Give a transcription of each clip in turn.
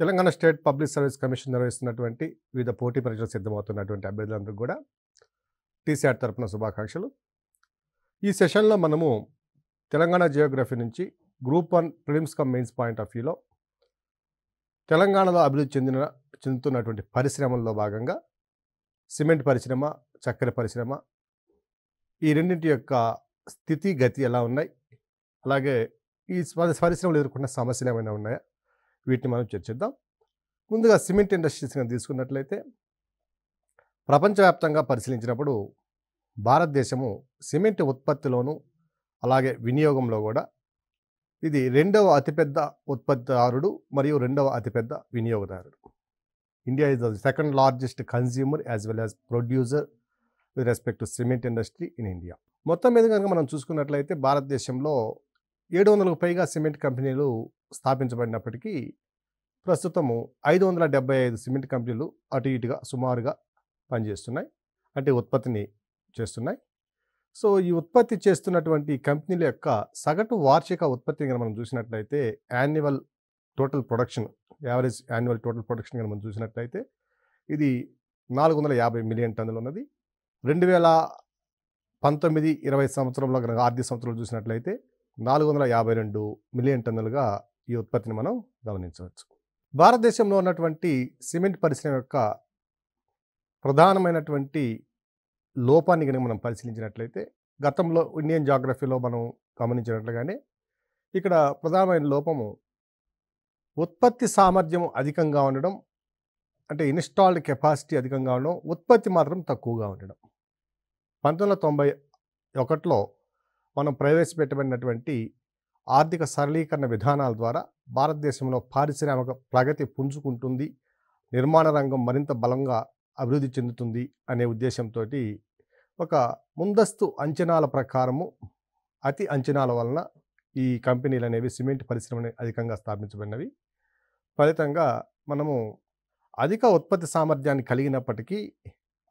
Telangana state public service commission నిర్వహిస్తున్నటువంటి వివిధ పోటీ పరీక్షలు సిద్ధమవుతున్నటువంటి అభ్యర్థులందరికీ కూడా టీసీఆర్ తరఫున శుభాకాంక్షలు ఈ సెషన్లో మనము తెలంగాణ జియోగ్రఫీ నుంచి group one prelims cum mains point of వ్యూలో తెలంగాణలో అభివృద్ధి చెందిన చెందుతున్నటువంటి పరిశ్రమల్లో భాగంగా సిమెంట్ పరిశ్రమ చక్కెర పరిశ్రమ ఈ రెండింటి యొక్క స్థితి గతి ఎలా ఉన్నాయి అలాగే ఈ పరిశ్రమలు ఎదుర్కొన్న సమస్యలు ఏమైనా ఉన్నాయా వీటిని మనం చర్చిద్దాం ముందుగా సిమెంట్ ఇండస్ట్రీస్ కానీ తీసుకున్నట్లయితే ప్రపంచవ్యాప్తంగా పరిశీలించినప్పుడు భారతదేశము సిమెంట్ ఉత్పత్తిలోను అలాగే వినియోగంలో కూడా ఇది రెండవ అతిపెద్ద ఉత్పత్తిదారుడు మరియు రెండవ అతిపెద్ద వినియోగదారుడు India is the second largest consumer as well as producer with respect to cement industry in India మొత్తం మీద కనుక మనం చూసుకున్నట్లయితే భారతదేశంలో ఏడు వందలకు పైగా సిమెంట్ కంపెనీలు స్థాపించబడినప్పటికీ ప్రస్తుతము ఐదు వందల డెబ్బై ఐదు సిమెంట్ కంపెనీలు అటు ఇటుగా సుమారుగా పనిచేస్తున్నాయి అంటే ఉత్పత్తిని చేస్తున్నాయి సో ఈ ఉత్పత్తి చేస్తున్నటువంటి కంపెనీల యొక్క సగటు వార్షిక ఉత్పత్తిని కనుక మనం చూసినట్లయితే annual total production average annual total production కనుక మనం చూసినట్లయితే ఇది నాలుగు వందల యాభై మిలియన్ టన్నులు ఉన్నది రెండు వేల పంతొమ్మిది ఇరవై సంవత్సరంలో కనుక ఆర్థిక సంవత్సరంలో చూసినట్లయితే నాలుగు వందల యాభై రెండు మిలియన్ టన్నులుగా ఈ ఉత్పత్తిని మనం గమనించవచ్చు భారతదేశంలో ఉన్నటువంటి సిమెంట్ పరిశ్రమ యొక్క ప్రధానమైనటువంటి లోపాన్ని కనుక మనం పరిశీలించినట్లయితే గతంలో ఇండియన్ జాగ్రఫీలో మనం గమనించినట్లుగానే ఇక్కడ ప్రధానమైన లోపము ఉత్పత్తి సామర్థ్యం అధికంగా ఉండడం అంటే ఇన్స్టాల్డ్ కెపాసిటీ అధికంగా ఉండడం ఉత్పత్తి మాత్రం తక్కువగా ఉండడం పంతొమ్మిది వందల తొంభై ఒకటిలో మనం ప్రవేశపెట్టబడినటువంటి ఆర్థిక సరళీకరణ విధానాల ద్వారా భారతదేశంలో పారిశ్రామిక ప్రగతి పుంజుకుంటుంది నిర్మాణ రంగం మరింత బలంగా అభివృద్ధి చెందుతుంది అనే ఉద్దేశంతో ఒక ముందస్తు అంచనాల ప్రకారము అతి అంచనాల వలన ఈ కంపెనీలు అనేవి సిమెంట్ పరిశ్రమని అధికంగా స్థాపించబడినవి ఫలితంగా మనము అధిక ఉత్పత్తి సామర్థ్యాన్ని కలిగినప్పటికీ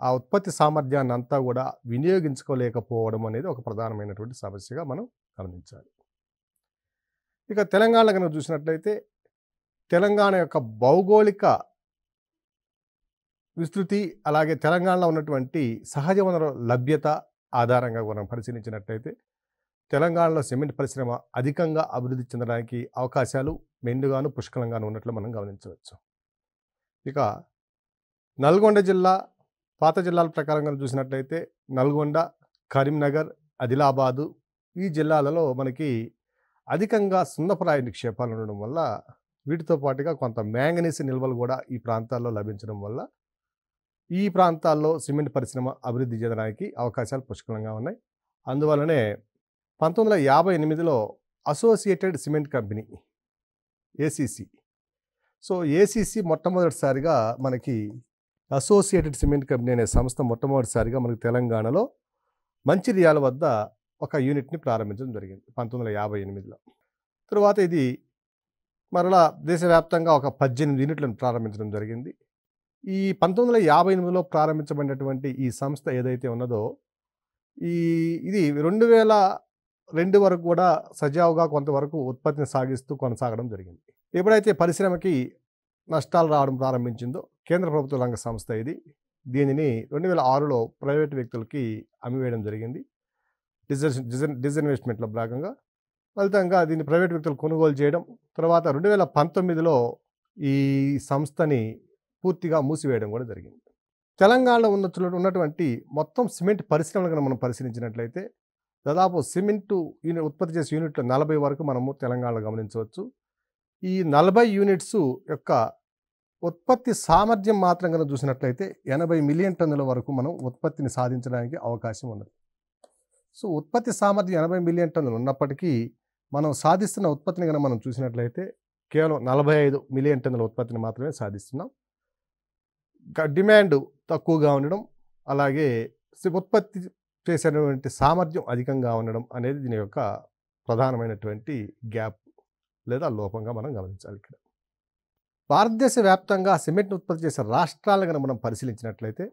ఆ ఉత్పత్తి సామర్థ్యాన్ని అంతా కూడా వినియోగించుకోలేకపోవడం అనేది ఒక ప్రధానమైనటువంటి సమస్యగా మనం గమనించాలి ఇక తెలంగాణ కనుక చూసినట్లయితే తెలంగాణ యొక్క భౌగోళిక విస్తృతి అలాగే తెలంగాణలో ఉన్నటువంటి సహజ వనరుల లభ్యత ఆధారంగా మనం పరిశీలించినట్లయితే తెలంగాణలో సిమెంట్ పరిశ్రమ అధికంగా అభివృద్ధి చెందడానికి అవకాశాలు మెండుగాను పుష్కలంగాను ఉన్నట్లు మనం గమనించవచ్చు ఇక నల్గొండ జిల్లా పాత జిల్లాల ప్రకారంగా చూసినట్లయితే నల్గొండ కరీంనగర్ ఆదిలాబాదు ఈ జిల్లాలలో మనకి అధికంగా సున్నప్రాయ నిక్షేపాలు ఉండడం వల్ల వీటితో పాటుగా కొంత మ్యాంగనీస్ నిల్వలు కూడా ఈ ప్రాంతాల్లో లభించడం వల్ల ఈ ప్రాంతాల్లో సిమెంట్ పరిశ్రమ అభివృద్ధి చెందడానికి అవకాశాలు పుష్కలంగా ఉన్నాయి అందువలనే పంతొమ్మిది వందల యాభై ఎనిమిదిలో associated cement company ACC so ACC మొట్టమొదటిసారిగా మనకి అసోసియేటెడ్ సిమెంట్ కంపెనీ అనే సంస్థ మొట్టమొదటిసారిగా మనకు తెలంగాణలో మంచిర్యాల వద్ద ఒక యూనిట్ని ప్రారంభించడం జరిగింది పంతొమ్మిది వందల యాభై ఎనిమిదిలో తరువాత ఇది మరలా దేశవ్యాప్తంగా ఒక పద్దెనిమిది యూనిట్లను ప్రారంభించడం జరిగింది ఈ పంతొమ్మిది వందల యాభై ఎనిమిదిలో ప్రారంభించబడినటువంటి ఈ సంస్థ ఏదైతే ఉన్నదో ఈ ఇది రెండు వేల రెండు వరకు కూడా సజావుగా కొంతవరకు ఉత్పత్తిని సాగిస్తూ కొనసాగడం జరిగింది ఎప్పుడైతే పరిశ్రమకి నష్టాలు రావడం ప్రారంభించిందో కేంద్ర ప్రభుత్వ రంగ సంస్థ ఇది దీనిని రెండు వేల ఆరులో ప్రైవేటు వ్యక్తులకి అమ్మివేయడం జరిగింది డిజర్ డిజన్వెస్ట్మెంట్లో భాగంగా ఫలితంగా దీన్ని ప్రైవేట్ వ్యక్తులు కొనుగోలు చేయడం తర్వాత రెండు వేల పంతొమ్మిదిలో ఈ సంస్థని పూర్తిగా మూసివేయడం కూడా జరిగింది తెలంగాణలో ఉన్న ఉన్నటువంటి మొత్తం సిమెంట్ పరిశ్రమలను మనం పరిశీలించినట్లయితే దాదాపు సిమెంటు యూనిట్ ఉత్పత్తి చేసే యూనిట్లు నలభై వరకు మనము తెలంగాణలో గమనించవచ్చు ఈ నలభై యూనిట్స్ యొక్క ఉత్పత్తి సామర్థ్యం మాత్రం కనుక చూసినట్లయితే ఎనభై మిలియన్ టన్నుల వరకు మనం ఉత్పత్తిని సాధించడానికి అవకాశం ఉన్నది సో ఉత్పత్తి సామర్థ్యం ఎనభై మిలియన్ టన్నులు ఉన్నప్పటికీ మనం సాధిస్తున్న ఉత్పత్తిని కనుక మనం చూసినట్లయితే కేవలం నలభై ఐదు మిలియన్ టన్నుల ఉత్పత్తిని మాత్రమే సాధిస్తున్నాం డిమాండ్ తక్కువగా ఉండడం అలాగే ఉత్పత్తి చేసేటువంటి సామర్థ్యం అధికంగా ఉండడం అనేది దీని యొక్క ప్రధానమైనటువంటి గ్యాప్ లేదా లోపంగా మనం గమనించాలి ఇక్కడ భారతదేశ వ్యాప్తంగా సిమెంట్ను ఉత్పత్తి చేసే రాష్ట్రాలను కనుక మనం పరిశీలించినట్లయితే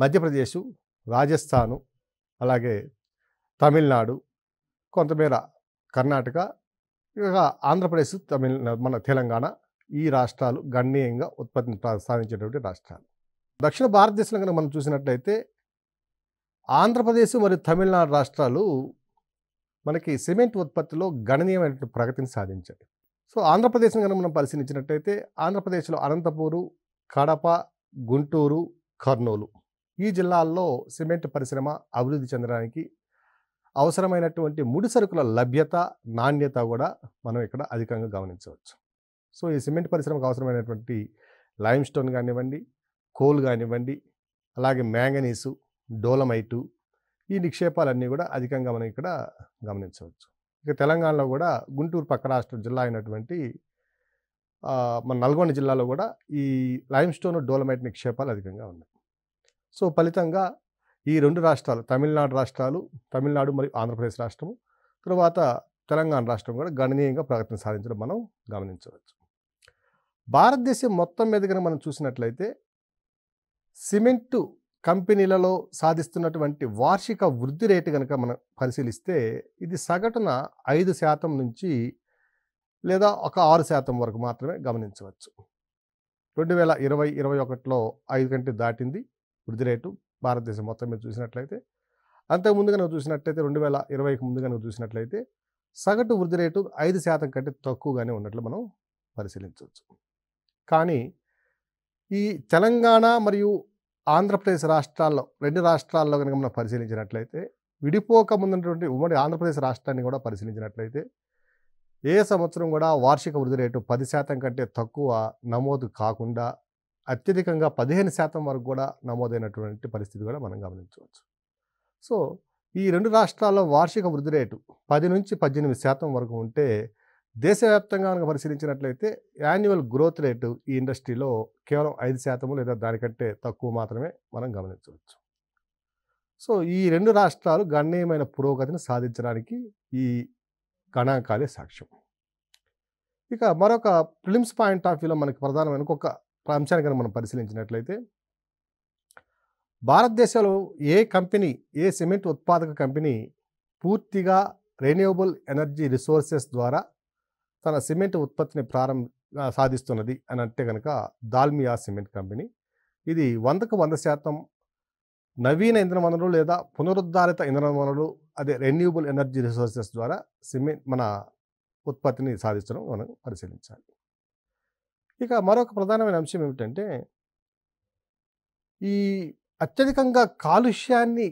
మధ్యప్రదేశ్ రాజస్థాను అలాగే తమిళనాడు కొంతమేర కర్ణాటక ఇక ఆంధ్రప్రదేశ్ తమిళ మన తెలంగాణ ఈ రాష్ట్రాలు గణనీయంగా ఉత్పత్తిని సాధించేటువంటి రాష్ట్రాలు దక్షిణ భారతదేశంలో కనుక మనం చూసినట్లయితే ఆంధ్రప్రదేశ్ మరియు తమిళనాడు రాష్ట్రాలు మనకి సిమెంట్ ఉత్పత్తిలో గణనీయమైనటువంటి ప్రగతిని సాధించాయి సో ఆంధ్రప్రదేశ్ని కనుక మనం పరిశీలించినట్టయితే ఆంధ్రప్రదేశ్లో అనంతపూరు కడప గుంటూరు కర్నూలు ఈ జిల్లాల్లో సిమెంట్ పరిశ్రమ అభివృద్ధి చెందడానికి అవసరమైనటువంటి ముడి సరుకుల లభ్యత నాణ్యత కూడా మనం ఇక్కడ అధికంగా గమనించవచ్చు సో ఈ సిమెంట్ పరిశ్రమకు అవసరమైనటువంటి లైమ్ స్టోన్ కానివ్వండి కోల్ కానివ్వండి అలాగే మ్యాంగనీసు డోలమైటు ఈ నిక్షేపాలన్నీ కూడా అధికంగా మనం ఇక్కడ గమనించవచ్చు ఇక తెలంగాణలో కూడా గుంటూరు పక్క రాష్ట్ర జిల్లా అయినటువంటి మన నల్గొండ జిల్లాలో కూడా ఈ లైమ్ స్టోన్ డోలమైట్ నిక్షేపాలు అధికంగా ఉన్నాయి సో ఫలితంగా ఈ రెండు రాష్ట్రాలు తమిళనాడు రాష్ట్రాలు తమిళనాడు మరియు ఆంధ్రప్రదేశ్ రాష్ట్రము తరువాత తెలంగాణ రాష్ట్రం కూడా గణనీయంగా ప్రగతిని సాధించడం మనం గమనించవచ్చు భారతదేశం మొత్తం మీద మనం చూసినట్లయితే సిమెంటు కంపెనీలలో సాధిస్తున్నటువంటి వార్షిక వృద్ధి రేటు కనుక మనం పరిశీలిస్తే ఇది సగటున ఐదు శాతం నుంచి లేదా ఒక ఆరు శాతం వరకు మాత్రమే గమనించవచ్చు రెండు వేల ఇరవై ఇరవై ఒకటిలో ఐదు కంటే దాటింది వృద్ధి రేటు భారతదేశం మొత్తం మీద చూసినట్లయితే అంతకుముందు కనుక చూసినట్లయితే రెండు వేల ఇరవైకి ముందు కనుక చూసినట్లయితే సగటు వృద్ధి రేటు ఐదు శాతం కంటే తక్కువగానే ఉన్నట్లు మనం పరిశీలించవచ్చు కానీ ఈ తెలంగాణ మరియు ఆంధ్రప్రదేశ్ రాష్ట్రాల్లో రెండు రాష్ట్రాల్లో కనుక మనం పరిశీలించినట్లయితే విడిపోక ముందున్నటువంటి ఉమ్మడి ఆంధ్రప్రదేశ్ రాష్ట్రాన్ని కూడా పరిశీలించినట్లయితే ఏ సంవత్సరం కూడా వార్షిక వృద్ధి రేటు పది శాతం కంటే తక్కువ నమోదు కాకుండా అత్యధికంగా పదిహేను శాతం వరకు కూడా నమోదైనటువంటి పరిస్థితి కూడా మనం గమనించవచ్చు సో ఈ రెండు రాష్ట్రాల్లో వార్షిక వృద్ధి రేటు పది నుంచి పద్దెనిమిది శాతం వరకు ఉంటే దేశవ్యాప్తంగా కనుక పరిశీలించినట్లయితే యాన్యువల్ గ్రోత్ రేటు ఈ ఇండస్ట్రీలో కేవలం ఐదు శాతము లేదా దానికంటే తక్కువ మాత్రమే మనం గమనించవచ్చు సో ఈ రెండు రాష్ట్రాలు గణనీయమైన పురోగతిని సాధించడానికి ఈ గణాంకాలే సాక్ష్యం ఇక మరొక ఫిలిమ్స్ పాయింట్ ఆఫ్ వ్యూలో మనకి ప్రధానమైన ఒక అంశాన్ని కనుక మనం పరిశీలించినట్లయితే భారతదేశంలో ఏ కంపెనీ ఏ సిమెంట్ ఉత్పాదక కంపెనీ పూర్తిగా రెన్యూవబుల్ ఎనర్జీ రిసోర్సెస్ ద్వారా తన సిమెంట్ ఉత్పత్తిని ప్రారంభ సాధిస్తున్నది అని అంటే కనుక దాల్మియా సిమెంట్ కంపెనీ ఇది వందకు వంద శాతం నవీన ఇంధన వనరులు లేదా పునరుద్ధారిత ఇంధన వనరులు అదే రెన్యూబుల్ ఎనర్జీ రిసోర్సెస్ ద్వారా సిమెంట్ మన ఉత్పత్తిని సాధించడం మనం పరిశీలించాలి ఇక మరొక ప్రధానమైన అంశం ఏమిటంటే ఈ అత్యధికంగా కాలుష్యాన్ని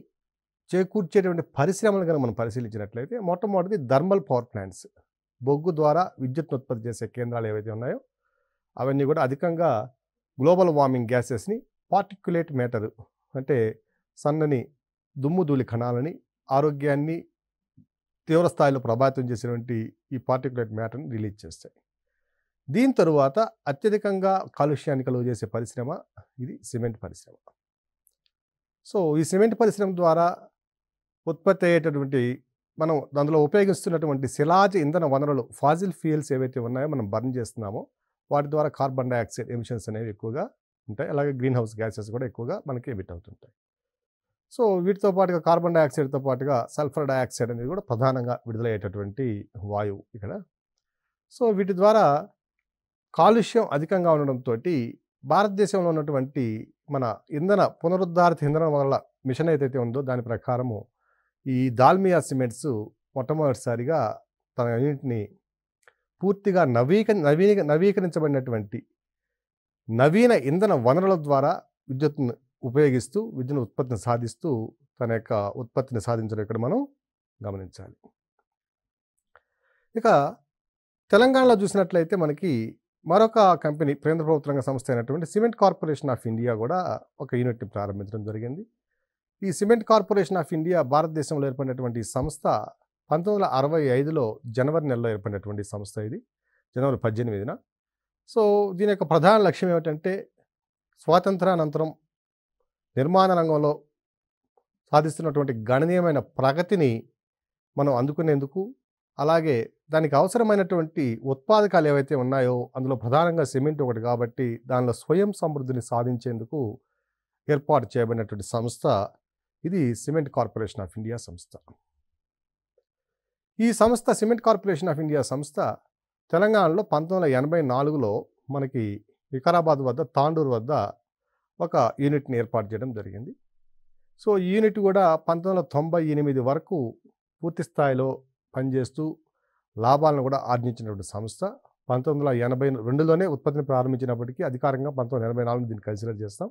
చేకూర్చేటువంటి పరిశ్రమలు కనుక మనం పరిశీలించినట్లయితే మొట్టమొదటిది థర్మల్ పవర్ ప్లాంట్స్ బొగ్గు ద్వారా విద్యుత్ను ఉత్పత్తి చేసే కేంద్రాలు ఏవైతే ఉన్నాయో అవన్నీ కూడా అధికంగా గ్లోబల్ వార్మింగ్ గ్యాసెస్ని పార్టిక్యులేట్ మ్యాటర్ అంటే సన్నని దుమ్ము ధూళి కణాలని ఆరోగ్యాన్ని తీవ్రస్థాయిలో ప్రభావితం చేసినటువంటి ఈ పార్టిక్యులేట్ మ్యాటర్ని రిలీజ్ చేస్తాయి దీని తరువాత అత్యధికంగా కాలుష్యాన్ని కలుగు చేసే పరిశ్రమ ఇది సిమెంట్ పరిశ్రమ సో ఈ సిమెంట్ పరిశ్రమ ద్వారా ఉత్పత్తి అయ్యేటటువంటి మనం దాంట్లో ఉపయోగిస్తున్నటువంటి శిలాజ ఇంధన వనరులు ఫాజిల్ ఫ్యూయల్స్ ఏవైతే ఉన్నాయో మనం బర్న్ చేస్తున్నామో వాటి ద్వారా కార్బన్ డైఆక్సైడ్ ఎమిషన్స్ అనేవి ఎక్కువగా ఉంటాయి అలాగే గ్రీన్ హౌస్ గ్యాసెస్ కూడా ఎక్కువగా మనకి ఎమిట్ అవుతుంటాయి సో వీటితో పాటుగా కార్బన్ డైఆక్సైడ్తో పాటుగా సల్ఫర్ డైఆక్సైడ్ అనేది కూడా ప్రధానంగా విడుదలయ్యేటటువంటి వాయువు ఇక్కడ సో వీటి ద్వారా కాలుష్యం అధికంగా ఉండడంతో భారతదేశంలో ఉన్నటువంటి మన ఇంధన పునరుద్ధారిత ఇంధన వనరుల మిషన్ ఏదైతే ఉందో దాని ప్రకారము ఈ దాల్మియా సిమెంట్స్ మొట్టమొదటిసారిగా తన యూనిట్ని పూర్తిగా నవీక నవీ నవీకరించబడినటువంటి నవీన ఇంధన వనరుల ద్వారా విద్యుత్ను ఉపయోగిస్తూ విద్యుత్ ఉత్పత్తిని సాధిస్తూ తన యొక్క ఉత్పత్తిని సాధించడం ఇక్కడ మనం గమనించాలి ఇక తెలంగాణలో చూసినట్లయితే మనకి మరొక కంపెనీ కేంద్ర ప్రభుత్వ రంగ సంస్థ అయినటువంటి సిమెంట్ కార్పొరేషన్ ఆఫ్ ఇండియా కూడా ఒక యూనిట్ని ప్రారంభించడం జరిగింది ఈ సిమెంట్ కార్పొరేషన్ ఆఫ్ ఇండియా భారతదేశంలో ఏర్పడినటువంటి సంస్థ పంతొమ్మిది వందల అరవై ఐదులో జనవరి నెలలో ఏర్పడినటువంటి సంస్థ ఇది జనవరి పద్దెనిమిదిన సో దీని యొక్క ప్రధాన లక్ష్యం ఏమిటంటే స్వాతంత్రానంతరం నిర్మాణ రంగంలో సాధిస్తున్నటువంటి గణనీయమైన ప్రగతిని మనం అందుకునేందుకు అలాగే దానికి అవసరమైనటువంటి ఉత్పాదకాలు ఏవైతే ఉన్నాయో అందులో ప్రధానంగా సిమెంట్ ఒకటి కాబట్టి దానిలో స్వయం సమృద్ధిని సాధించేందుకు ఏర్పాటు చేయబడినటువంటి సంస్థ ఇది సిమెంట్ కార్పొరేషన్ ఆఫ్ ఇండియా సంస్థ ఈ సంస్థ సిమెంట్ కార్పొరేషన్ ఆఫ్ ఇండియా సంస్థ తెలంగాణలో పంతొమ్మిది వందల ఎనభై నాలుగులో మనకి వికారాబాద్ వద్ద తాండూరు వద్ద ఒక యూనిట్ని ఏర్పాటు చేయడం జరిగింది సో ఈ యూనిట్ కూడా పంతొమ్మిది వందల తొంభై ఎనిమిది వరకు పూర్తి స్థాయిలో పనిచేస్తూ లాభాలను కూడా ఆర్జించినటువంటి సంస్థ పంతొమ్మిది వందల ఎనభై రెండులోనే ఉత్పత్తిని ప్రారంభించినప్పటికీ అధికారంగా పంతొమ్మిది వందల ఎనభై నాలుగు దీన్ని కన్సిడర్ చేస్తాం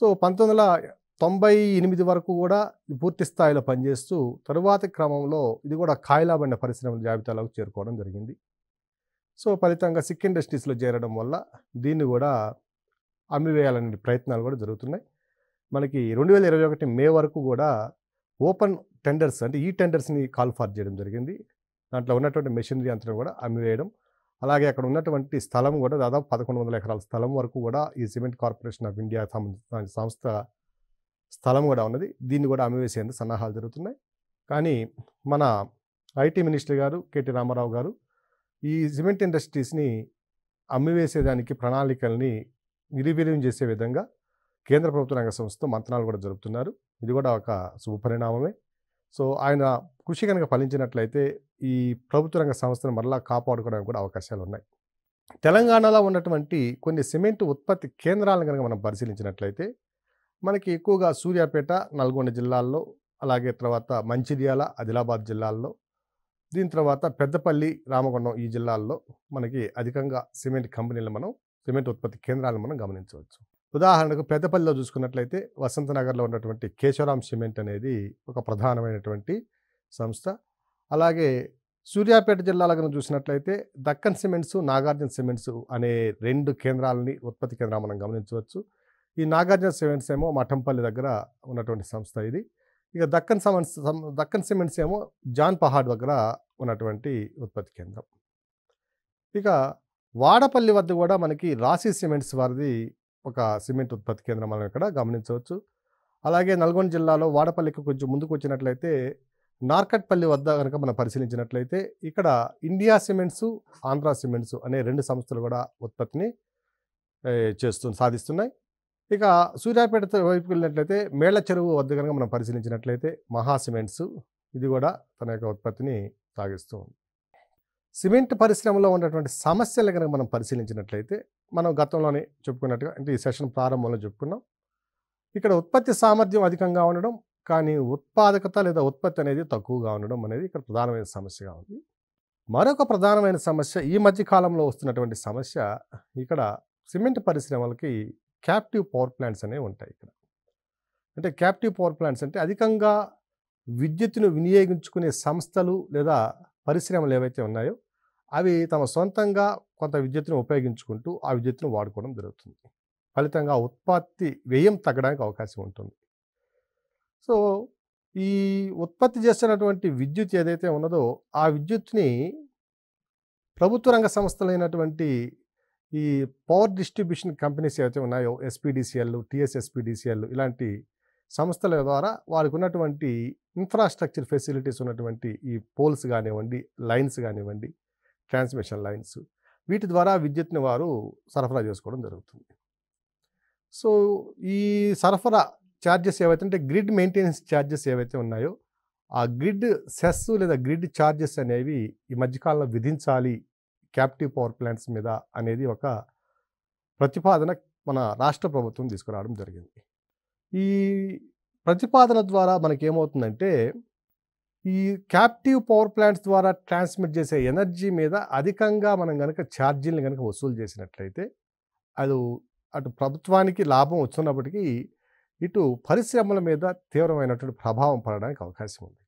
సో పంతొమ్మిది వందల తొంభై ఎనిమిది వరకు కూడా పూర్తి స్థాయిలో పనిచేస్తూ తరువాతి క్రమంలో ఇది కూడా కాయిలాబండ పరిశ్రమల జాబితాలోకి చేరుకోవడం జరిగింది సో ఫలితంగా సిక్ ఇండస్ట్రీస్లో చేరడం వల్ల దీన్ని కూడా అమ్మివేయాలనే ప్రయత్నాలు కూడా జరుగుతున్నాయి మనకి రెండు వేల ఇరవై ఒకటి మే వరకు కూడా ఓపెన్ టెండర్స్ అంటే ఈ టెండర్స్ని కాల్ ఫార్ చేయడం జరిగింది దాంట్లో ఉన్నటువంటి మెషినరీ అంతా కూడా అమ్మివేయడం అలాగే అక్కడ ఉన్నటువంటి స్థలం కూడా దాదాపు పదకొండు వందల ఎకరాల స్థలం వరకు కూడా ఈ సిమెంట్ కార్పొరేషన్ ఆఫ్ ఇండియా సంస్థ స్థలం కూడా ఉన్నది దీన్ని కూడా అమ్మివేసేందుకు సన్నాహాలు జరుగుతున్నాయి కానీ మన ఐటీ మినిస్టర్ గారు కేటీ రామారావు గారు ఈ సిమెంట్ ఇండస్ట్రీస్ని అమ్మివేసేదానికి ప్రణాళికల్ని నిర్వీర్యం చేసే విధంగా కేంద్ర ప్రభుత్వ రంగ సంస్థతో మంత్రాలు కూడా జరుపుతున్నారు ఇది కూడా ఒక శుభపరిణామమే సో ఆయన కృషి కనుక ఫలించినట్లయితే ఈ ప్రభుత్వ రంగ సంస్థను మరలా కాపాడుకోవడానికి కూడా అవకాశాలు ఉన్నాయి తెలంగాణలో ఉన్నటువంటి కొన్ని సిమెంట్ ఉత్పత్తి కేంద్రాలను కనుక మనం పరిశీలించినట్లయితే మనకి ఎక్కువగా సూర్యాపేట నల్గొండ జిల్లాల్లో అలాగే తర్వాత మంచిర్యాల ఆదిలాబాద్ జిల్లాల్లో దీని తర్వాత పెద్దపల్లి రామగుండం ఈ జిల్లాల్లో మనకి అధికంగా సిమెంట్ కంపెనీలు మనం సిమెంట్ ఉత్పత్తి కేంద్రాలను మనం గమనించవచ్చు ఉదాహరణకు పెద్దపల్లిలో చూసుకున్నట్లయితే వసంతనగర్లో ఉన్నటువంటి కేశవరామ్ సిమెంట్ అనేది ఒక ప్రధానమైనటువంటి సంస్థ అలాగే సూర్యాపేట జిల్లాలో కనుక చూసినట్లయితే దక్కన్ సిమెంట్స్ నాగార్జున సిమెంట్స్ అనే రెండు కేంద్రాలని ఉత్పత్తి కేంద్రాలు మనం గమనించవచ్చు ఈ నాగార్జున సిమెంట్స్ ఏమో మఠంపల్లి దగ్గర ఉన్నటువంటి సంస్థ ఇది ఇక దక్కన్ సమన్స్ దక్కన్ సిమెంట్స్ ఏమో జాన్ పహాడ్ దగ్గర ఉన్నటువంటి ఉత్పత్తి కేంద్రం ఇక వాడపల్లి వద్ద కూడా మనకి రాశి సిమెంట్స్ వారిది ఒక సిమెంట్ ఉత్పత్తి కేంద్రం మనం ఇక్కడ గమనించవచ్చు అలాగే నల్గొండ జిల్లాలో వాడపల్లికి కొంచెం ముందుకు వచ్చినట్లయితే నార్కట్పల్లి వద్ద కనుక మనం పరిశీలించినట్లయితే ఇక్కడ ఇండియా సిమెంట్స్ ఆంధ్ర సిమెంట్స్ అనే రెండు సంస్థలు కూడా ఉత్పత్తిని చేస్తు సాధిస్తున్నాయి ఇక సూర్యాపేట వైపుకి వెళ్ళినట్లయితే మేళ్ల చెరువు వద్ద కనుక మనం పరిశీలించినట్లయితే మహా సిమెంట్స్ ఇది కూడా తన యొక్క ఉత్పత్తిని సాగిస్తూ ఉంది సిమెంట్ పరిశ్రమలో ఉన్నటువంటి సమస్యలు కనుక మనం పరిశీలించినట్లయితే మనం గతంలోనే చెప్పుకున్నట్టుగా అంటే ఈ సెషన్ ప్రారంభంలో చెప్పుకున్నాం ఇక్కడ ఉత్పత్తి సామర్థ్యం అధికంగా ఉండడం కానీ ఉత్పాదకత లేదా ఉత్పత్తి అనేది తక్కువగా ఉండడం అనేది ఇక్కడ ప్రధానమైన సమస్యగా ఉంది మరొక ప్రధానమైన సమస్య ఈ మధ్య కాలంలో వస్తున్నటువంటి సమస్య ఇక్కడ సిమెంట్ పరిశ్రమలకి క్యాప్టివ్ పవర్ ప్లాంట్స్ అనేవి ఉంటాయి ఇక్కడ అంటే క్యాప్టివ్ పవర్ ప్లాంట్స్ అంటే అధికంగా విద్యుత్తును వినియోగించుకునే సంస్థలు లేదా పరిశ్రమలు ఏవైతే ఉన్నాయో అవి తమ సొంతంగా కొంత విద్యుత్తును ఉపయోగించుకుంటూ ఆ విద్యుత్తును వాడుకోవడం జరుగుతుంది ఫలితంగా ఉత్పత్తి వ్యయం తగ్గడానికి అవకాశం ఉంటుంది సో ఈ ఉత్పత్తి చేస్తున్నటువంటి విద్యుత్ ఏదైతే ఉన్నదో ఆ విద్యుత్ని ప్రభుత్వ రంగ సంస్థలైనటువంటి ఈ పవర్ డిస్ట్రిబ్యూషన్ కంపెనీస్ ఏవైతే ఉన్నాయో ఎస్పీడీసీఎల్ టీఎస్ఎస్పీడీసీఎల్ ఇలాంటి సంస్థల ద్వారా వారికి ఉన్నటువంటి ఇన్ఫ్రాస్ట్రక్చర్ ఫెసిలిటీస్ ఉన్నటువంటి ఈ పోల్స్ కానివ్వండి లైన్స్ కానివ్వండి ట్రాన్స్మిషన్ లైన్స్ వీటి ద్వారా విద్యుత్ని వారు సరఫరా చేసుకోవడం జరుగుతుంది సో ఈ సరఫరా ఛార్జెస్ ఏవైతే అంటే గ్రిడ్ మెయింటెనెన్స్ ఛార్జెస్ ఏవైతే ఉన్నాయో ఆ గ్రిడ్ సెస్ లేదా గ్రిడ్ ఛార్జెస్ అనేవి ఈ మధ్యకాలంలో విధించాలి క్యాప్టివ్ పవర్ ప్లాంట్స్ మీద అనేది ఒక ప్రతిపాదన మన రాష్ట్ర ప్రభుత్వం తీసుకురావడం జరిగింది ఈ ప్రతిపాదన ద్వారా మనకేమవుతుందంటే ఈ క్యాప్టివ్ పవర్ ప్లాంట్స్ ద్వారా ట్రాన్స్మిట్ చేసే ఎనర్జీ మీద అధికంగా మనం కనుక ఛార్జీలను కనుక వసూలు చేసినట్లయితే అది అటు ప్రభుత్వానికి లాభం వస్తున్నప్పటికీ ఇటు పరిశ్రమల మీద తీవ్రమైనటువంటి ప్రభావం పడడానికి అవకాశం ఉంది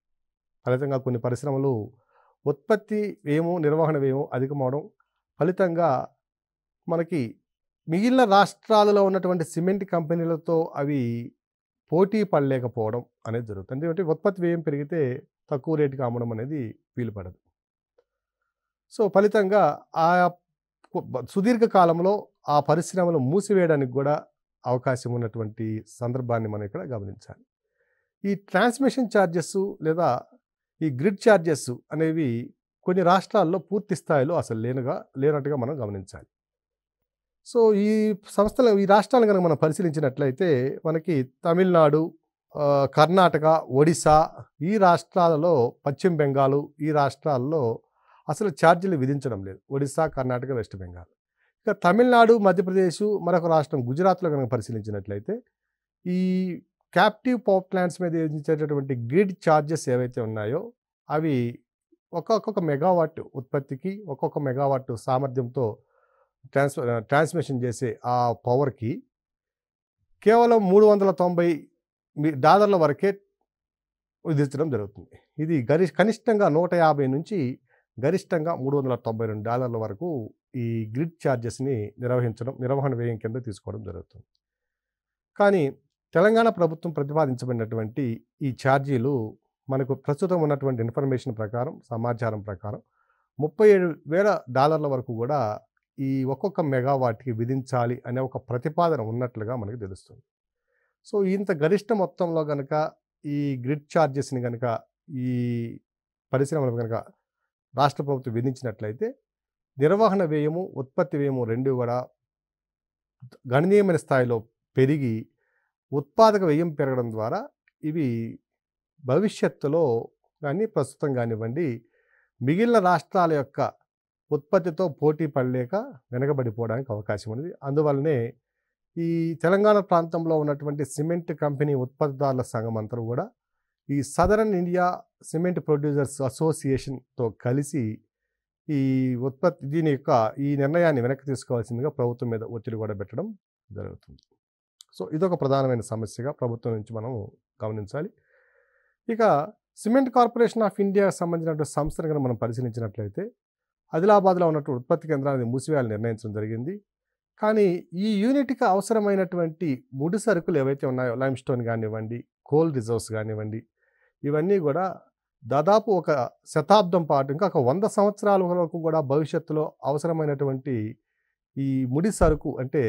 ఫలితంగా కొన్ని పరిశ్రమలు ఉత్పత్తి వ్యయము నిర్వహణ వ్యయం అధికమవడం ఫలితంగా మనకి మిగిలిన రాష్ట్రాలలో ఉన్నటువంటి సిమెంట్ కంపెనీలతో అవి పోటీ పడలేకపోవడం అనేది జరుగుతుంది ఎందుకంటే ఉత్పత్తి వ్యయం పెరిగితే తక్కువ రేటుకి అమ్మడం అనేది వీలు పడదు సో ఫలితంగా ఆ సుదీర్ఘ కాలంలో ఆ పరిశ్రమలు మూసివేయడానికి కూడా అవకాశం ఉన్నటువంటి సందర్భాన్ని మనం ఇక్కడ గమనించాలి ఈ ట్రాన్స్మిషన్ ఛార్జెస్ లేదా ఈ గ్రిడ్ ఛార్జెస్ అనేవి కొన్ని రాష్ట్రాల్లో పూర్తి స్థాయిలో అసలు లేనుగా లేనట్టుగా మనం గమనించాలి సో ఈ సంస్థలు ఈ రాష్ట్రాలను కనుక మనం పరిశీలించినట్లయితే మనకి తమిళనాడు కర్ణాటక ఒడిశా ఈ రాష్ట్రాలలో పశ్చిమ బెంగాలు ఈ రాష్ట్రాల్లో అసలు ఛార్జీలు విధించడం లేదు ఒడిశా కర్ణాటక వెస్ట్ బెంగాల్ ఇక తమిళనాడు మధ్యప్రదేశ్ మరొక రాష్ట్రం గుజరాత్లో కనుక పరిశీలించినట్లయితే ఈ క్యాప్టివ్ పవర్ ప్లాంట్స్ మీద విధించేటటువంటి గ్రిడ్ ఛార్జెస్ ఏవైతే ఉన్నాయో అవి ఒక్కొక్క మెగావాట్ ఉత్పత్తికి ఒక్కొక్క మెగావాట్ సామర్థ్యంతో ట్రాన్స్ ట్రాన్స్మిషన్ చేసే ఆ పవర్కి కేవలం మూడు వందల తొంభై డాలర్ల వరకే విధించడం జరుగుతుంది ఇది గరి కనిష్టంగా నూట యాభై నుంచి గరిష్టంగా మూడు వందల తొంభై రెండు డాలర్ల వరకు ఈ గ్రిడ్ ఛార్జెస్ని నిర్వహించడం నిర్వహణ వ్యయం కింద తీసుకోవడం జరుగుతుంది కానీ తెలంగాణ ప్రభుత్వం ప్రతిపాదించబడినటువంటి ఈ ఛార్జీలు మనకు ప్రస్తుతం ఉన్నటువంటి ఇన్ఫర్మేషన్ ప్రకారం సమాచారం ప్రకారం ముప్పై ఏడు వేల డాలర్ల వరకు కూడా ఈ ఒక్కొక్క మెగావాట్కి విధించాలి అనే ఒక ప్రతిపాదన ఉన్నట్లుగా మనకు తెలుస్తుంది సో ఇంత గరిష్ట మొత్తంలో కనుక ఈ గ్రిడ్ ఛార్జెస్ని కనుక ఈ పరిశ్రమలు కనుక రాష్ట్ర ప్రభుత్వం విధించినట్లయితే నిర్వహణ వ్యయము ఉత్పత్తి వ్యయము రెండు కూడా గణనీయమైన స్థాయిలో పెరిగి ఉత్పాదక వ్యయం పెరగడం ద్వారా ఇవి భవిష్యత్తులో కానీ ప్రస్తుతం కానివ్వండి మిగిలిన రాష్ట్రాల యొక్క ఉత్పత్తితో పోటీ పడలేక వెనకబడిపోవడానికి అవకాశం ఉంది అందువల్లనే ఈ తెలంగాణ ప్రాంతంలో ఉన్నటువంటి సిమెంట్ కంపెనీ ఉత్పత్తిదారుల సంఘం అంతా కూడా ఈ సదరన్ ఇండియా సిమెంట్ ప్రొడ్యూసర్స్ అసోసియేషన్తో కలిసి ఈ ఉత్పత్తి దీని యొక్క ఈ నిర్ణయాన్ని వెనక్కి తీసుకోవాల్సిందిగా ప్రభుత్వం మీద ఒత్తిడి కూడా పెట్టడం జరుగుతుంది సో ఇదొక ప్రధానమైన సమస్యగా ప్రభుత్వం నుంచి మనం గమనించాలి ఇక సిమెంట్ కార్పొరేషన్ ఆఫ్ ఇండియాకి సంబంధించినటువంటి సంస్థను కనుక మనం పరిశీలించినట్లయితే ఆదిలాబాద్లో ఉన్నటువంటి ఉత్పత్తి కేంద్రాన్ని మూసివేయాలని నిర్ణయించడం జరిగింది కానీ ఈ యూనిట్కి అవసరమైనటువంటి ముడి సరుకులు ఏవైతే ఉన్నాయో లైమ్ స్టోన్ కానివ్వండి కోల్ రిజర్వ్స్ కానివ్వండి ఇవన్నీ కూడా దాదాపు ఒక శతాబ్దం పాటు ఇంకా ఒక వంద సంవత్సరాల వరకు కూడా భవిష్యత్తులో అవసరమైనటువంటి ఈ ముడి సరుకు అంటే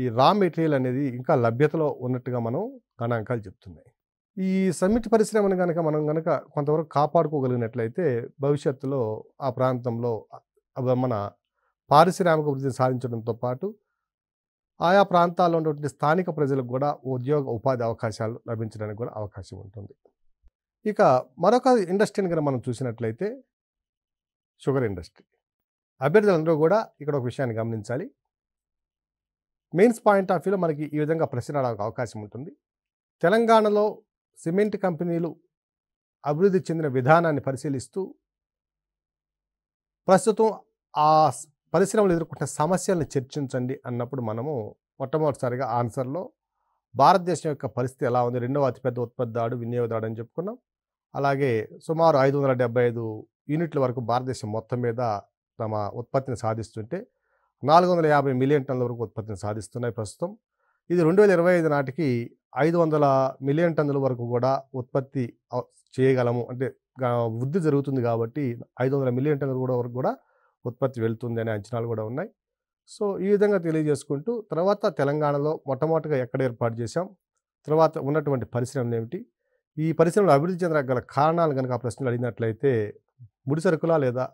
ఈ రా మెటీరియల్ అనేది ఇంకా లభ్యతలో ఉన్నట్టుగా మనం గణాంకాలు చెప్తున్నాయి ఈ సమ్మిట్ పరిశ్రమను కనుక మనం కనుక కొంతవరకు కాపాడుకోగలిగినట్లయితే భవిష్యత్తులో ఆ ప్రాంతంలో మన పారిశ్రామిక వృద్ధిని సాధించడంతో పాటు ఆయా ప్రాంతాల్లో ఉన్నటువంటి స్థానిక ప్రజలకు కూడా ఉద్యోగ ఉపాధి అవకాశాలు లభించడానికి కూడా అవకాశం ఉంటుంది ఇక మరొక ఇండస్ట్రీని కనుక మనం చూసినట్లయితే షుగర్ ఇండస్ట్రీ అభ్యర్థులందరూ కూడా ఇక్కడ ఒక విషయాన్ని గమనించాలి మెయిన్స్ పాయింట్ ఆఫ్ వ్యూలో మనకి ఈ విధంగా ప్రశ్న రావడానికి అవకాశం ఉంటుంది తెలంగాణలో సిమెంట్ కంపెనీలు అభివృద్ధి చెందిన విధానాన్ని పరిశీలిస్తూ ప్రస్తుతం ఆ పరిశ్రమలు ఎదుర్కొంటున్న సమస్యలను చర్చించండి అన్నప్పుడు మనము మొట్టమొదటిసారిగా ఆన్సర్లో భారతదేశం యొక్క పరిస్థితి ఎలా ఉంది రెండవ అతిపెద్ద ఉత్పత్తిదాడు వినియోగదాడు అని చెప్పుకున్నాం అలాగే సుమారు ఐదు వందల ఐదు యూనిట్ల వరకు భారతదేశం మొత్తం మీద తమ ఉత్పత్తిని సాధిస్తుంటే నాలుగు వందల యాభై మిలియన్ టన్నుల వరకు ఉత్పత్తిని సాధిస్తున్నాయి ప్రస్తుతం ఇది రెండు వేల ఇరవై ఐదు నాటికి ఐదు వందల మిలియన్ టన్నుల వరకు కూడా ఉత్పత్తి చేయగలము అంటే వృద్ధి జరుగుతుంది కాబట్టి ఐదు వందల మిలియన్ టన్నుల కూడా వరకు కూడా ఉత్పత్తి వెళ్తుంది అనే అంచనాలు కూడా ఉన్నాయి సో ఈ విధంగా తెలియజేసుకుంటూ తర్వాత తెలంగాణలో మొట్టమొదటిగా ఎక్కడ ఏర్పాటు చేశాం తర్వాత ఉన్నటువంటి పరిశ్రమలు ఏమిటి ఈ పరిశ్రమలు అభివృద్ధి చెందగల కారణాలు కనుక ఆ ప్రశ్నలు అడిగినట్లయితే ముడి సరుకుల లేదా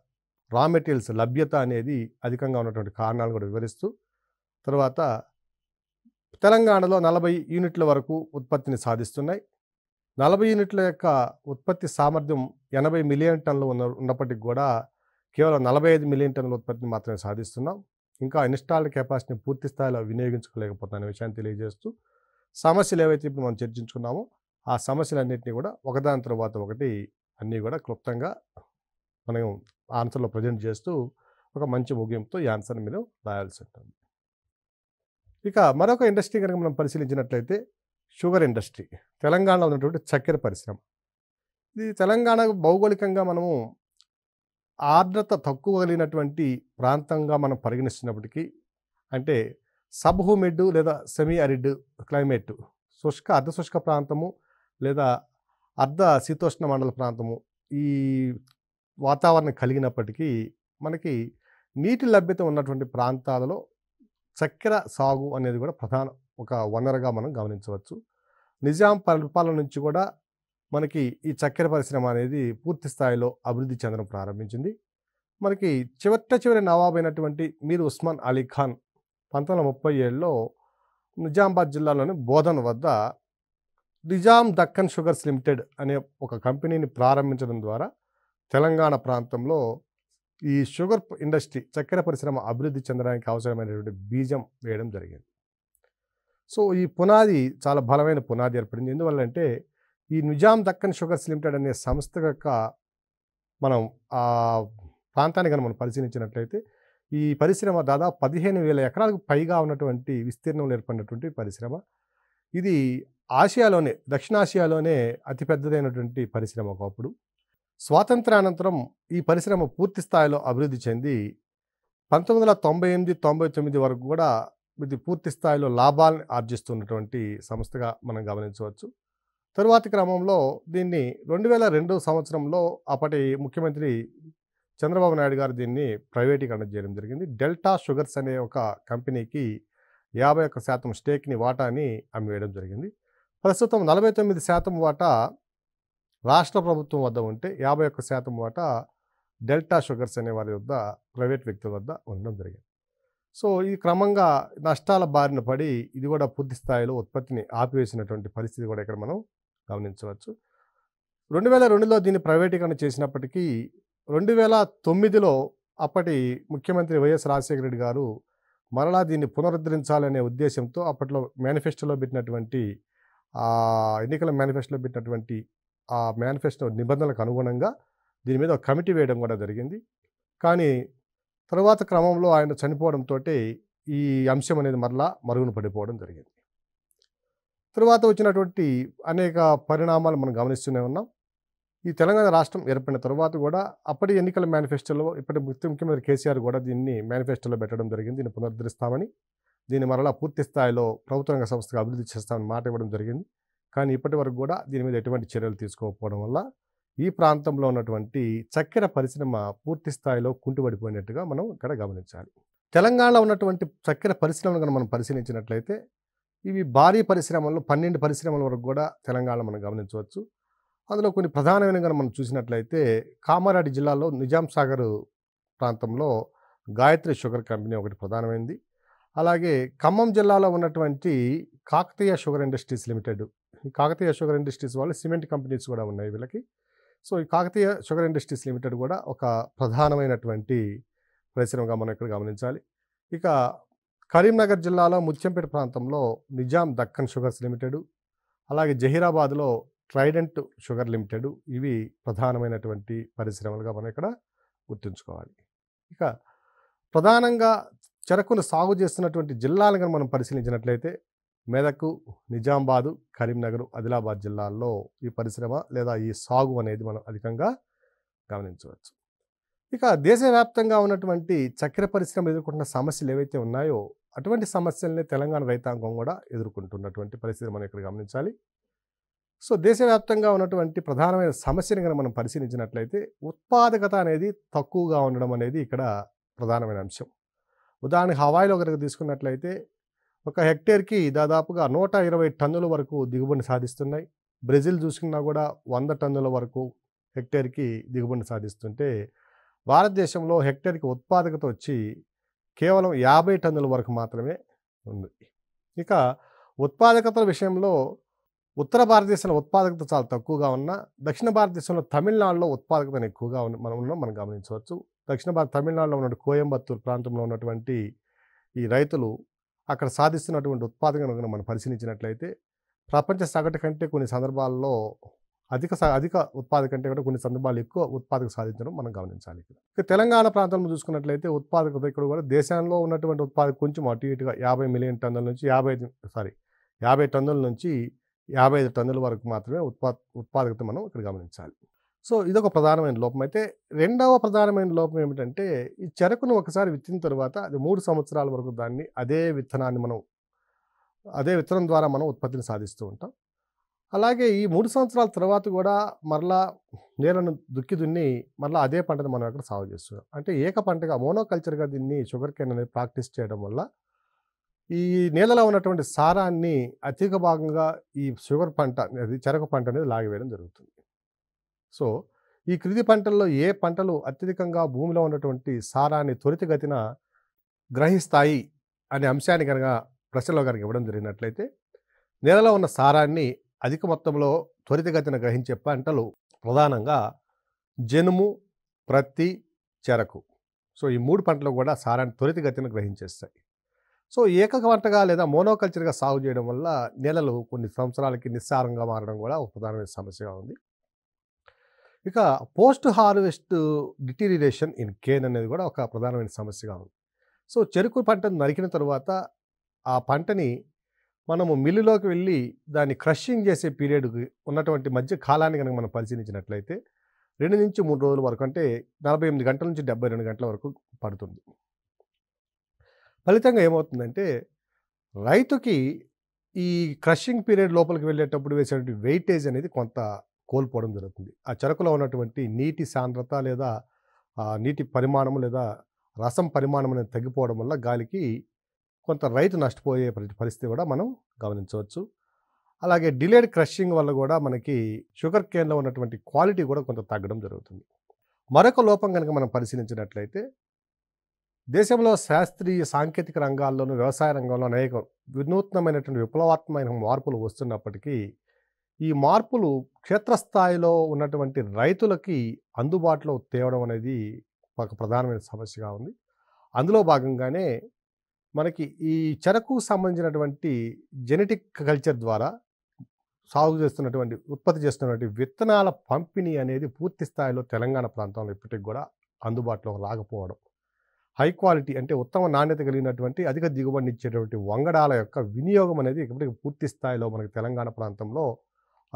రా మెటీరియల్స్ లభ్యత అనేది అధికంగా ఉన్నటువంటి కారణాలు కూడా వివరిస్తూ తర్వాత తెలంగాణలో నలభై యూనిట్ల వరకు ఉత్పత్తిని సాధిస్తున్నాయి నలభై యూనిట్ల యొక్క ఉత్పత్తి సామర్థ్యం ఎనభై మిలియన్ టన్లు ఉన్న ఉన్నప్పటికి కూడా కేవలం నలభై ఐదు మిలియన్ టన్నుల ఉత్పత్తిని మాత్రమే సాధిస్తున్నాం ఇంకా ఇన్స్టాల్డ్ కెపాసిటీని పూర్తి స్థాయిలో వినియోగించుకోలేకపోతున్న విషయాన్ని తెలియజేస్తూ సమస్యలు ఏవైతే ఇప్పుడు మనం చర్చించుకున్నామో ఆ సమస్యలన్నింటినీ కూడా ఒకదాని తర్వాత ఒకటి అన్నీ కూడా క్లుప్తంగా మనం ఆన్సర్లో ప్రజెంట్ చేస్తూ ఒక మంచి ముగింపుతో ఈ ఆన్సర్ని మీరు రాయాల్సి ఉంటుంది ఇక మరొక ఇండస్ట్రీ కనుక మనం పరిశీలించినట్లయితే షుగర్ ఇండస్ట్రీ తెలంగాణలో ఉన్నటువంటి చక్కెర పరిశ్రమ ఇది తెలంగాణకు భౌగోళికంగా మనము ఆర్ద్రత తక్కువ కలిగినటువంటి ప్రాంతంగా మనం పరిగణిస్తున్నప్పటికీ అంటే సబ్ హూమిడ్ లేదా సెమీ అరిడ్ క్లైమేట్ శుష్క అర్ధ శుష్క ప్రాంతము లేదా అర్ధ శీతోష్ణ మండల ప్రాంతము ఈ వాతావరణం కలిగినప్పటికీ మనకి నీటి లభ్యత ఉన్నటువంటి ప్రాంతాలలో చక్కెర సాగు అనేది కూడా ప్రధాన ఒక వనరుగా మనం గమనించవచ్చు నిజాం పరిపాలన నుంచి కూడా మనకి ఈ చక్కెర పరిశ్రమ అనేది పూర్తి స్థాయిలో అభివృద్ధి చెందడం ప్రారంభించింది మనకి చివట చివరి నవాబ్ అయినటువంటి మీర్ ఉస్మాన్ అలీ ఖాన్ పంతొమ్మిది వందల ముప్పై ఏడులో నిజామాబాద్ జిల్లాలోని బోధన్ వద్ద నిజాం దక్కన్ షుగర్స్ లిమిటెడ్ అనే ఒక కంపెనీని ప్రారంభించడం ద్వారా తెలంగాణ ప్రాంతంలో ఈ షుగర్ ఇండస్ట్రీ చక్కెర పరిశ్రమ అభివృద్ధి చెందడానికి అవసరమైనటువంటి బీజం వేయడం జరిగింది సో ఈ పునాది చాలా బలమైన పునాది ఏర్పడింది ఎందువల్లంటే ఈ నిజాం దక్కన్ షుగర్స్ లిమిటెడ్ అనే సంస్థ యొక్క మనం ఆ ప్రాంతాన్ని కనుక మనం పరిశీలించినట్లయితే ఈ పరిశ్రమ దాదాపు పదిహేను వేల ఎకరాలకు పైగా ఉన్నటువంటి విస్తీర్ణం ఏర్పడినటువంటి పరిశ్రమ ఇది ఆసియాలోనే దక్షిణాసియాలోనే అతిపెద్దదైనటువంటి పరిశ్రమ ఒకప్పుడు స్వాతంత్రానంతరం ఈ పరిశ్రమ పూర్తి స్థాయిలో అభివృద్ధి చెంది పంతొమ్మిది వందల తొంభై ఎనిమిది తొంభై తొమ్మిది వరకు కూడా ఇది పూర్తి స్థాయిలో లాభాలను ఆర్జిస్తున్నటువంటి సంస్థగా మనం గమనించవచ్చు తరువాతి క్రమంలో దీన్ని రెండు వేల రెండు సంవత్సరంలో అప్పటి ముఖ్యమంత్రి చంద్రబాబు నాయుడు గారు దీన్ని ప్రైవేటీకరణ చేయడం జరిగింది డెల్టా షుగర్స్ అనే ఒక కంపెనీకి యాభై ఒక్క శాతం స్టేక్ని వాటాని అమ్మివేయడం జరిగింది ప్రస్తుతం నలభై తొమ్మిది శాతం వాటా రాష్ట్ర ప్రభుత్వం వద్ద ఉంటే యాభై ఒక్క శాతం వాటా డెల్టా షుగర్స్ అనే వారి వద్ద ప్రైవేట్ వ్యక్తుల వద్ద ఉండడం జరిగింది సో ఈ క్రమంగా నష్టాల బారిన పడి ఇది కూడా పూర్తి స్థాయిలో ఉత్పత్తిని ఆపివేసినటువంటి పరిస్థితి కూడా ఇక్కడ మనం గమనించవచ్చు రెండు వేల రెండులో దీన్ని ప్రైవేటీకరణ చేసినప్పటికీ రెండు వేల తొమ్మిదిలో అప్పటి ముఖ్యమంత్రి వైఎస్ రాజశేఖర రెడ్డి గారు మరలా దీన్ని పునరుద్ధరించాలనే ఉద్దేశంతో అప్పట్లో మేనిఫెస్టోలో పెట్టినటువంటి ఎన్నికల మేనిఫెస్టోలో పెట్టినటువంటి ఆ మేనిఫెస్టో నిబంధనలకు అనుగుణంగా దీని మీద ఒక కమిటీ వేయడం కూడా జరిగింది కానీ తర్వాత క్రమంలో ఆయన చనిపోవడంతో ఈ అంశం అనేది మరలా మరుగున పడిపోవడం జరిగింది తర్వాత వచ్చినటువంటి అనేక పరిణామాలు మనం గమనిస్తూనే ఉన్నాం ఈ తెలంగాణ రాష్ట్రం ఏర్పడిన తర్వాత కూడా అప్పటి ఎన్నికల మేనిఫెస్టోలో ఇప్పటి ముఖ్యమంత్రి కేసీఆర్ కూడా దీన్ని మేనిఫెస్టోలో పెట్టడం జరిగింది దీన్ని పునరుద్ధరిస్తామని దీన్ని మరలా పూర్తి స్థాయిలో ప్రభుత్వ రంగ సంస్థగా అభివృద్ధి చేస్తామని మాట ఇవ్వడం జరిగింది కానీ ఇప్పటి వరకు కూడా దీని మీద ఎటువంటి చర్యలు తీసుకోకపోవడం వల్ల ఈ ప్రాంతంలో ఉన్నటువంటి చక్కెర పరిశ్రమ పూర్తి స్థాయిలో కుంటుబడిపోయినట్టుగా మనం ఇక్కడ గమనించాలి తెలంగాణలో ఉన్నటువంటి చక్కెర పరిశ్రమను కనుక మనం పరిశీలించినట్లయితే ఇవి భారీ పరిశ్రమలు పన్నెండు పరిశ్రమల వరకు కూడా తెలంగాణలో మనం గమనించవచ్చు అందులో కొన్ని ప్రధానమైన కనుక మనం చూసినట్లయితే కామారెడ్డి జిల్లాలో నిజాం సాగర్ ప్రాంతంలో గాయత్రి షుగర్ కంపెనీ ఒకటి ప్రధానమైంది అలాగే ఖమ్మం జిల్లాలో ఉన్నటువంటి కాకతీయ షుగర్ ఇండస్ట్రీస్ లిమిటెడ్ ఈ కాకతీయ షుగర్ ఇండస్ట్రీస్ వాళ్ళు సిమెంట్ కంపెనీస్ కూడా ఉన్నాయి వీళ్ళకి సో ఈ కాకతీయ షుగర్ ఇండస్ట్రీస్ లిమిటెడ్ కూడా ఒక ప్రధానమైనటువంటి పరిశ్రమగా మనం ఇక్కడ గమనించాలి ఇక కరీంనగర్ జిల్లాలో ముత్యంపేట ప్రాంతంలో నిజాం దక్కన్ షుగర్స్ లిమిటెడ్ అలాగే జహీరాబాద్లో ట్రైడెంట్ షుగర్ లిమిటెడ్ ఇవి ప్రధానమైనటువంటి పరిశ్రమలుగా మనం ఇక్కడ గుర్తుంచుకోవాలి ఇక ప్రధానంగా చెరకును సాగు చేస్తున్నటువంటి జిల్లాలను మనం పరిశీలించినట్లయితే మెదకు నిజామాబాదు కరీంనగర్ ఆదిలాబాద్ జిల్లాల్లో ఈ పరిశ్రమ లేదా ఈ సాగు అనేది మనం అధికంగా గమనించవచ్చు ఇక దేశవ్యాప్తంగా ఉన్నటువంటి చక్కెర పరిశ్రమ ఎదుర్కొంటున్న సమస్యలు ఏవైతే ఉన్నాయో అటువంటి సమస్యలనే తెలంగాణ రైతాంగం కూడా ఎదుర్కొంటున్నటువంటి పరిస్థితి మనం ఇక్కడ గమనించాలి సో దేశవ్యాప్తంగా ఉన్నటువంటి ప్రధానమైన సమస్యను కనుక మనం పరిశీలించినట్లయితే ఉత్పాదకత అనేది తక్కువగా ఉండడం అనేది ఇక్కడ ప్రధానమైన అంశం ఉదాహరణకు హవాయిలో కనుక తీసుకున్నట్లయితే ఒక హెక్టేర్కి దాదాపుగా నూట ఇరవై టన్నుల వరకు దిగుబడి సాధిస్తున్నాయి బ్రెజిల్ చూసుకున్నా కూడా వంద టన్నుల వరకు హెక్టేర్కి దిగుబడి సాధిస్తుంటే భారతదేశంలో హెక్టేర్కి ఉత్పాదకత వచ్చి కేవలం యాభై టన్నుల వరకు మాత్రమే ఉంది ఇక ఉత్పాదకతల విషయంలో ఉత్తర భారతదేశంలో ఉత్పాదకత చాలా తక్కువగా ఉన్నా దక్షిణ భారతదేశంలో తమిళనాడులో ఉత్పాదకతను ఎక్కువగా ఉన్న మనం ఉన్న మనం గమనించవచ్చు దక్షిణ భారత తమిళనాడులో ఉన్న కోయంబత్తూరు ప్రాంతంలో ఉన్నటువంటి ఈ రైతులు అక్కడ సాధిస్తున్నటువంటి ఉత్పాదకను కనుక మనం పరిశీలించినట్లయితే ప్రపంచ సగటు కంటే కొన్ని సందర్భాల్లో అధిక అధిక ఉత్పాదక కంటే కూడా కొన్ని సందర్భాలు ఎక్కువ ఉత్పాదక సాధించడం మనం గమనించాలి ఇక్కడ తెలంగాణ ప్రాంతంలో చూసుకున్నట్లయితే ఉత్పాదకత ఇక్కడ కూడా దేశంలో ఉన్నటువంటి ఉత్పాదక కొంచెం అటు ఇటుగా యాభై మిలియన్ టన్నుల నుంచి యాభై సారీ యాభై టన్నుల నుంచి యాభై ఐదు టన్నుల వరకు మాత్రమే ఉత్పా ఉత్పాదకత మనం ఇక్కడ గమనించాలి సో ఇదొక ప్రధానమైన లోపం అయితే రెండవ ప్రధానమైన లోపం ఏమిటంటే ఈ చెరకును ఒకసారి విత్తిన తర్వాత అది మూడు సంవత్సరాల వరకు దాన్ని అదే విత్తనాన్ని మనం అదే విత్తనం ద్వారా మనం ఉత్పత్తిని సాధిస్తూ ఉంటాం అలాగే ఈ మూడు సంవత్సరాల తర్వాత కూడా మరలా నేలను దుక్కి దున్ని మరలా అదే పంటను మనం అక్కడ సాగు చేస్తున్నాం అంటే ఏక పంటగా మోనోకల్చర్గా దీన్ని షుగర్ కేన్ అనేది ప్రాక్టీస్ చేయడం వల్ల ఈ నేలలో ఉన్నటువంటి సారాన్ని అధిక భాగంగా ఈ షుగర్ పంట అనేది చెరకు పంట అనేది లాగివేయడం జరుగుతుంది సో ఈ క్రిది పంటల్లో ఏ పంటలు అత్యధికంగా భూమిలో ఉన్నటువంటి సారాన్ని త్వరితగతిన గ్రహిస్తాయి అనే అంశాన్ని కనుక ప్రశ్నలో కనుక ఇవ్వడం జరిగినట్లయితే నేలలో ఉన్న సారాన్ని అధిక మొత్తంలో త్వరితగతిన గ్రహించే పంటలు ప్రధానంగా జనుము ప్రత్తి చెరకు సో ఈ మూడు పంటలు కూడా సారాన్ని త్వరితగతిన గ్రహించేస్తాయి సో పంటగా లేదా మోనోకల్చర్గా సాగు చేయడం వల్ల నేలలు కొన్ని సంవత్సరాలకి నిస్సారంగా మారడం కూడా ఒక ప్రధానమైన సమస్యగా ఉంది ఇక post harvest deterioration in cane అనేది కూడా ఒక ప్రధానమైన సమస్యగా ఉంది సో చెరుకు పంటను నరికిన తర్వాత ఆ పంటని మనము మిల్లులోకి వెళ్ళి దాన్ని క్రషింగ్ చేసే పీరియడ్కి ఉన్నటువంటి మధ్య కాలాన్ని కనుక మనం పరిశీలించినట్లయితే రెండు నుంచి మూడు రోజుల వరకు అంటే నలభై ఎనిమిది గంటల నుంచి డెబ్బై రెండు గంటల వరకు పడుతుంది ఫలితంగా ఏమవుతుందంటే రైతుకి ఈ క్రషింగ్ పీరియడ్ లోపలికి వెళ్ళేటప్పుడు వేసేటువంటి వెయిటేజ్ అనేది కొంత కోల్పోవడం జరుగుతుంది ఆ చెరకులో ఉన్నటువంటి నీటి సాంద్రత లేదా నీటి పరిమాణం లేదా రసం పరిమాణం అనేది తగ్గిపోవడం వల్ల గాలికి కొంత రైతు నష్టపోయే పరిస్థితి కూడా మనం గమనించవచ్చు అలాగే డిలేడ్ క్రషింగ్ వల్ల కూడా మనకి షుగర్ కేన్లో ఉన్నటువంటి క్వాలిటీ కూడా కొంత తగ్గడం జరుగుతుంది మరొక లోపం కనుక మనం పరిశీలించినట్లయితే దేశంలో శాస్త్రీయ సాంకేతిక రంగాల్లోనూ వ్యవసాయ రంగంలో అనేక వినూత్నమైనటువంటి విప్లవాత్మమైన మార్పులు వస్తున్నప్పటికీ ఈ మార్పులు క్షేత్రస్థాయిలో ఉన్నటువంటి రైతులకి అందుబాటులో తేవడం అనేది ఒక ప్రధానమైన సమస్యగా ఉంది అందులో భాగంగానే మనకి ఈ చెరకు సంబంధించినటువంటి జెనెటిక్ కల్చర్ ద్వారా సాగు చేస్తున్నటువంటి ఉత్పత్తి చేస్తున్నటువంటి విత్తనాల పంపిణీ అనేది పూర్తి స్థాయిలో తెలంగాణ ప్రాంతంలో ఇప్పటికి కూడా అందుబాటులో రాకపోవడం హై క్వాలిటీ అంటే ఉత్తమ నాణ్యత కలిగినటువంటి అధిక ఇచ్చేటువంటి వంగడాల యొక్క వినియోగం అనేది ఇప్పటికి పూర్తి స్థాయిలో మనకి తెలంగాణ ప్రాంతంలో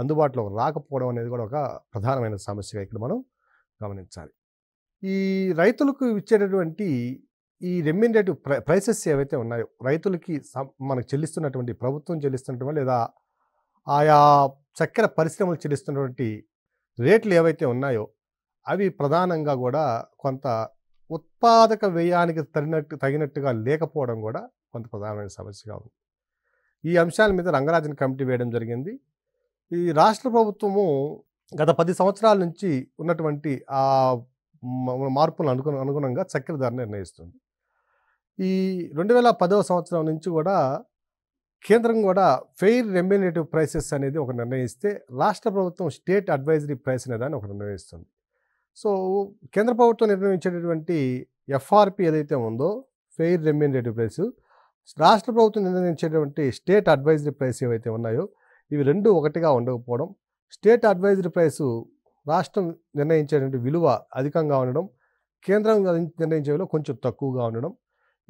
అందుబాటులో రాకపోవడం అనేది కూడా ఒక ప్రధానమైన సమస్యగా ఇక్కడ మనం గమనించాలి ఈ రైతులకు ఇచ్చేటటువంటి ఈ రెమ్యునరేటివ్ ప్రైసెస్ ఏవైతే ఉన్నాయో రైతులకి మనకు చెల్లిస్తున్నటువంటి ప్రభుత్వం చెల్లిస్తున్నటువంటి లేదా ఆయా చక్కెర పరిశ్రమలు చెల్లిస్తున్నటువంటి రేట్లు ఏవైతే ఉన్నాయో అవి ప్రధానంగా కూడా కొంత ఉత్పాదక వ్యయానికి తగినట్టు తగినట్టుగా లేకపోవడం కూడా కొంత ప్రధానమైన సమస్యగా ఉంది ఈ అంశాల మీద రంగరాజన్ కమిటీ వేయడం జరిగింది ఈ రాష్ట్ర ప్రభుత్వము గత పది సంవత్సరాల నుంచి ఉన్నటువంటి ఆ మార్పులను అనుగు అనుగుణంగా చక్కెర ధర నిర్ణయిస్తుంది ఈ రెండు వేల పదవ సంవత్సరం నుంచి కూడా కేంద్రం కూడా ఫెయిర్ రెమ్యునేటివ్ ప్రైసెస్ అనేది ఒక నిర్ణయిస్తే రాష్ట్ర ప్రభుత్వం స్టేట్ అడ్వైజరీ ప్రైస్ అనేదాన్ని ఒక నిర్ణయిస్తుంది సో కేంద్ర ప్రభుత్వం నిర్ణయించేటటువంటి ఎఫ్ఆర్పి ఏదైతే ఉందో ఫెయిర్ రెమ్యునేటివ్ ప్రైస్ రాష్ట్ర ప్రభుత్వం నిర్ణయించేటువంటి స్టేట్ అడ్వైజరీ ప్రైస్ ఏవైతే ఉన్నాయో ఇవి రెండు ఒకటిగా ఉండకపోవడం స్టేట్ అడ్వైజరీ ప్రైసు రాష్ట్రం నిర్ణయించేటువంటి విలువ అధికంగా ఉండడం కేంద్రం నిర్ణయించే విలువ కొంచెం తక్కువగా ఉండడం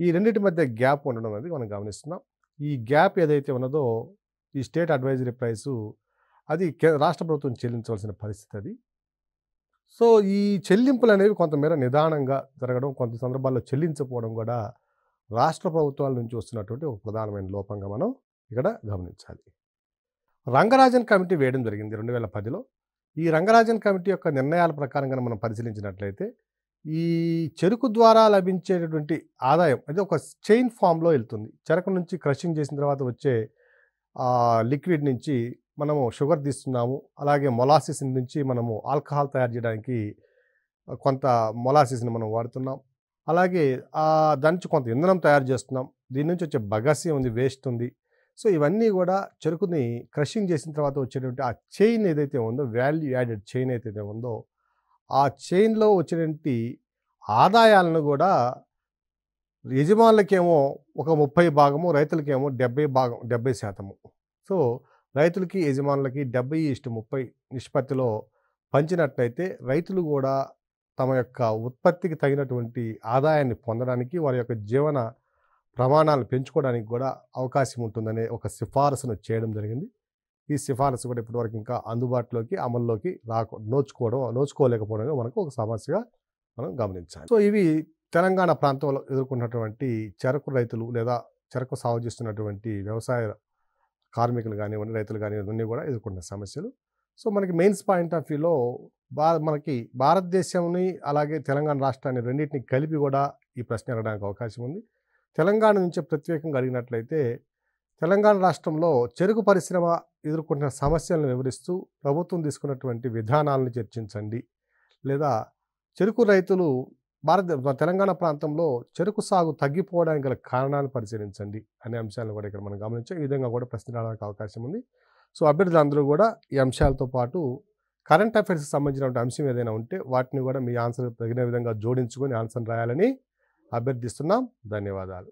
ఈ రెండింటి మధ్య గ్యాప్ ఉండడం అనేది మనం గమనిస్తున్నాం ఈ గ్యాప్ ఏదైతే ఉన్నదో ఈ స్టేట్ అడ్వైజరీ ప్రైసు అది రాష్ట్ర ప్రభుత్వం చెల్లించవలసిన పరిస్థితి అది సో ఈ చెల్లింపులు అనేవి కొంతమేర నిదానంగా జరగడం కొంత సందర్భాల్లో చెల్లించకపోవడం కూడా రాష్ట్ర ప్రభుత్వాల నుంచి వస్తున్నటువంటి ఒక ప్రధానమైన లోపంగా మనం ఇక్కడ గమనించాలి రంగరాజన్ కమిటీ వేయడం జరిగింది రెండు వేల పదిలో ఈ రంగరాజన్ కమిటీ యొక్క నిర్ణయాల ప్రకారంగా మనం పరిశీలించినట్లయితే ఈ చెరుకు ద్వారా లభించేటటువంటి ఆదాయం అది ఒక చైన్ ఫామ్లో వెళ్తుంది చెరుకు నుంచి క్రషింగ్ చేసిన తర్వాత వచ్చే లిక్విడ్ నుంచి మనము షుగర్ తీస్తున్నాము అలాగే మొలాసిస్ నుంచి మనము ఆల్కహాల్ తయారు చేయడానికి కొంత మొలాసిస్ని మనం వాడుతున్నాం అలాగే దాని నుంచి కొంత ఇంధనం తయారు చేస్తున్నాం దీని నుంచి వచ్చే బగస్యం ఉంది వేస్ట్ ఉంది సో ఇవన్నీ కూడా చెరుకుని క్రషింగ్ చేసిన తర్వాత వచ్చేటువంటి ఆ చైన్ ఏదైతే ఉందో వాల్యూ యాడెడ్ చైన్ ఏదైతే ఉందో ఆ చైన్లో వచ్చినటువంటి ఆదాయాలను కూడా యజమానులకేమో ఒక ముప్పై భాగము రైతులకేమో డెబ్బై భాగం డెబ్బై శాతము సో రైతులకి యజమానులకి డెబ్బై ఇష్ట ముప్పై నిష్పత్తిలో పంచినట్లయితే రైతులు కూడా తమ యొక్క ఉత్పత్తికి తగినటువంటి ఆదాయాన్ని పొందడానికి వారి యొక్క జీవన ప్రమాణాలు పెంచుకోవడానికి కూడా అవకాశం ఉంటుందనే ఒక సిఫారసును చేయడం జరిగింది ఈ సిఫారసు కూడా ఇప్పటివరకు ఇంకా అందుబాటులోకి అమల్లోకి రా నోచుకోవడం నోచుకోలేకపోవడం మనకు ఒక సమస్యగా మనం గమనించాలి సో ఇవి తెలంగాణ ప్రాంతంలో ఎదుర్కొన్నటువంటి చెరకు రైతులు లేదా చెరకు సాగు చేస్తున్నటువంటి వ్యవసాయ కార్మికులు కానివ్వండి రైతులు కానీ ఇవన్నీ కూడా ఎదుర్కొన్న సమస్యలు సో మనకి మెయిన్స్ పాయింట్ ఆఫ్ వ్యూలో బా మనకి భారతదేశంని అలాగే తెలంగాణ రాష్ట్రాన్ని రెండింటిని కలిపి కూడా ఈ ప్రశ్న అడగడానికి అవకాశం ఉంది తెలంగాణ నుంచి ప్రత్యేకంగా అడిగినట్లయితే తెలంగాణ రాష్ట్రంలో చెరుకు పరిశ్రమ ఎదుర్కొంటున్న సమస్యలను వివరిస్తూ ప్రభుత్వం తీసుకున్నటువంటి విధానాలను చర్చించండి లేదా చెరుకు రైతులు భారత తెలంగాణ ప్రాంతంలో చెరుకు సాగు తగ్గిపోవడానికి గల కారణాలు పరిశీలించండి అనే అంశాలను కూడా ఇక్కడ మనం గమనించాం ఈ విధంగా కూడా ప్రశ్న రావడానికి అవకాశం ఉంది సో అభ్యర్థులందరూ కూడా ఈ అంశాలతో పాటు కరెంట్ అఫైర్స్కి సంబంధించినటువంటి అంశం ఏదైనా ఉంటే వాటిని కూడా మీ ఆన్సర్ తగిన విధంగా జోడించుకొని ఆన్సర్ రాయాలని అభ్యర్థిస్తున్నాం ధన్యవాదాలు